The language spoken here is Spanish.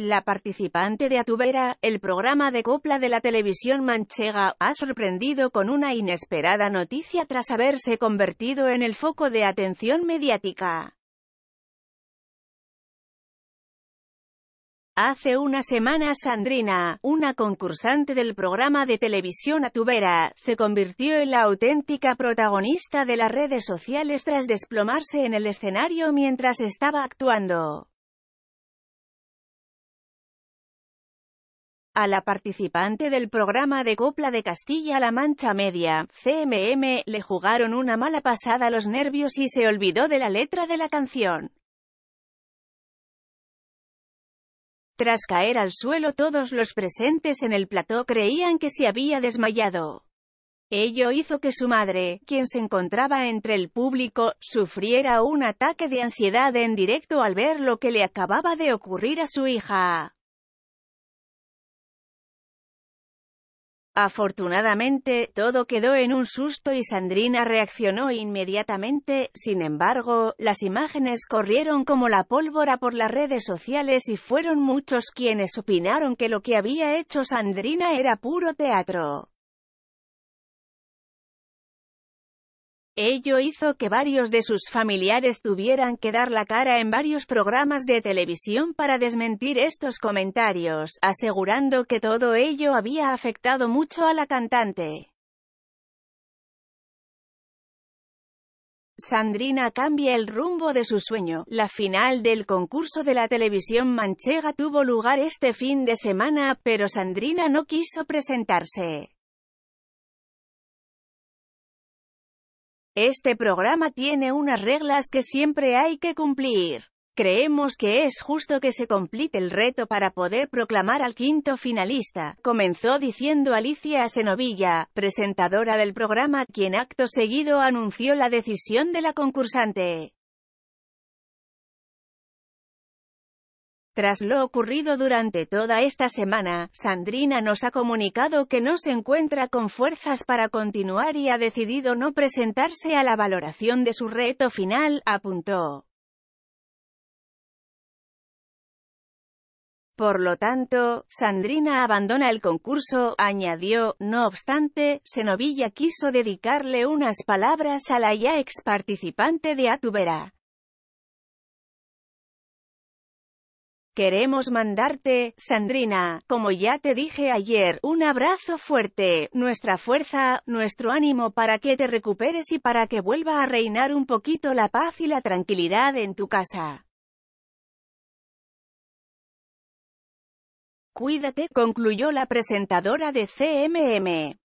La participante de Atubera, el programa de copla de la televisión manchega, ha sorprendido con una inesperada noticia tras haberse convertido en el foco de atención mediática. Hace una semana Sandrina, una concursante del programa de televisión Atubera, se convirtió en la auténtica protagonista de las redes sociales tras desplomarse en el escenario mientras estaba actuando. a la participante del programa de Copla de Castilla-La Mancha Media, CMM, le jugaron una mala pasada a los nervios y se olvidó de la letra de la canción. Tras caer al suelo todos los presentes en el plató creían que se había desmayado. Ello hizo que su madre, quien se encontraba entre el público, sufriera un ataque de ansiedad en directo al ver lo que le acababa de ocurrir a su hija. Afortunadamente, todo quedó en un susto y Sandrina reaccionó inmediatamente, sin embargo, las imágenes corrieron como la pólvora por las redes sociales y fueron muchos quienes opinaron que lo que había hecho Sandrina era puro teatro. Ello hizo que varios de sus familiares tuvieran que dar la cara en varios programas de televisión para desmentir estos comentarios, asegurando que todo ello había afectado mucho a la cantante. Sandrina cambia el rumbo de su sueño. La final del concurso de la televisión manchega tuvo lugar este fin de semana, pero Sandrina no quiso presentarse. Este programa tiene unas reglas que siempre hay que cumplir. Creemos que es justo que se complete el reto para poder proclamar al quinto finalista, comenzó diciendo Alicia Senovilla, presentadora del programa, quien acto seguido anunció la decisión de la concursante. Tras lo ocurrido durante toda esta semana, Sandrina nos ha comunicado que no se encuentra con fuerzas para continuar y ha decidido no presentarse a la valoración de su reto final, apuntó. Por lo tanto, Sandrina abandona el concurso, añadió, no obstante, Senovilla quiso dedicarle unas palabras a la ya ex participante de Atubera. Queremos mandarte, Sandrina, como ya te dije ayer, un abrazo fuerte, nuestra fuerza, nuestro ánimo para que te recuperes y para que vuelva a reinar un poquito la paz y la tranquilidad en tu casa. Cuídate, concluyó la presentadora de CMM.